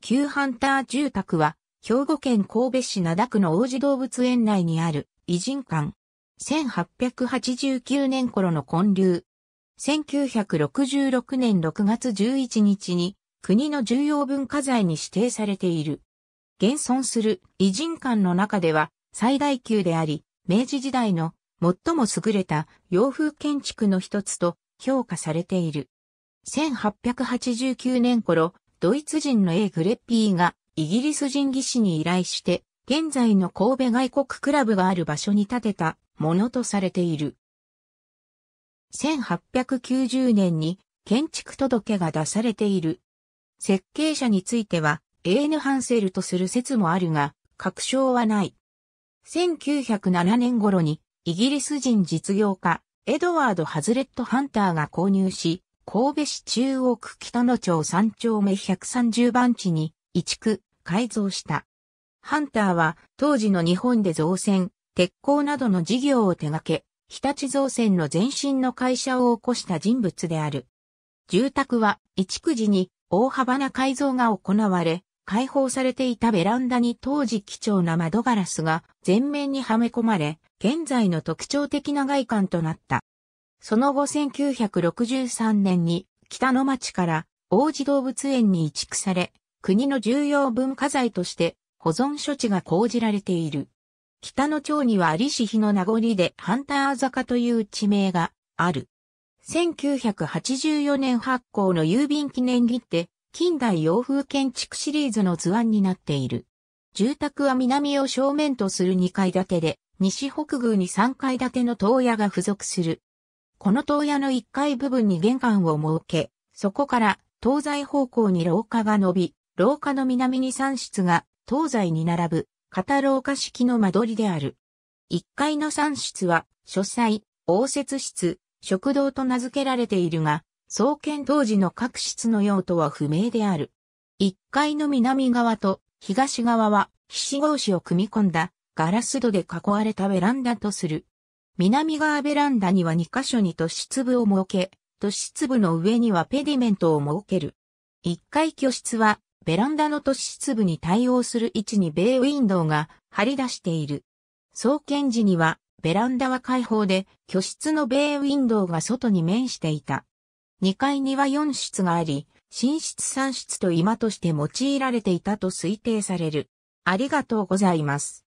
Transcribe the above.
旧ハンター住宅は、兵庫県神戸市灘区の王子動物園内にある偉人館。1889年頃の建立。1966年6月11日に国の重要文化財に指定されている。現存する偉人館の中では最大級であり、明治時代の最も優れた洋風建築の一つと評価されている。1889年頃、ドイツ人の A グレッピーがイギリス人技師に依頼して、現在の神戸外国クラブがある場所に建てたものとされている。1890年に建築届が出されている。設計者については、エーヌ・ハンセルとする説もあるが、確証はない。1907年頃に、イギリス人実業家、エドワード・ハズレット・ハンターが購入し、神戸市中央区北野町3丁目130番地に移築、改造した。ハンターは当時の日本で造船、鉄鋼などの事業を手掛け、日立造船の前身の会社を起こした人物である。住宅は移築時に大幅な改造が行われ、開放されていたベランダに当時貴重な窓ガラスが全面にはめ込まれ、現在の特徴的な外観となった。その後1963年に北の町から王子動物園に移築され、国の重要文化財として保存処置が講じられている。北の町には有志日の名残でハンター坂という地名がある。1984年発行の郵便記念切手、近代洋風建築シリーズの図案になっている。住宅は南を正面とする2階建てで、西北宮に3階建ての塔屋が付属するこの塔屋の1階部分に玄関を設け、そこから東西方向に廊下が伸び、廊下の南に3室が東西に並ぶ片廊下式の間取りである。1階の3室は書斎、応接室、食堂と名付けられているが、創建当時の各室の用途は不明である。1階の南側と東側は、ひし格子を組み込んだガラス戸で囲われたベランダとする。南側ベランダには2箇所に都市部を設け、都市部の上にはペディメントを設ける。1階居室は、ベランダの都市部に対応する位置に米ウィンドウが張り出している。創建時には、ベランダは開放で、居室の米ウィンドウが外に面していた。2階には4室があり、寝室3室と居間として用いられていたと推定される。ありがとうございます。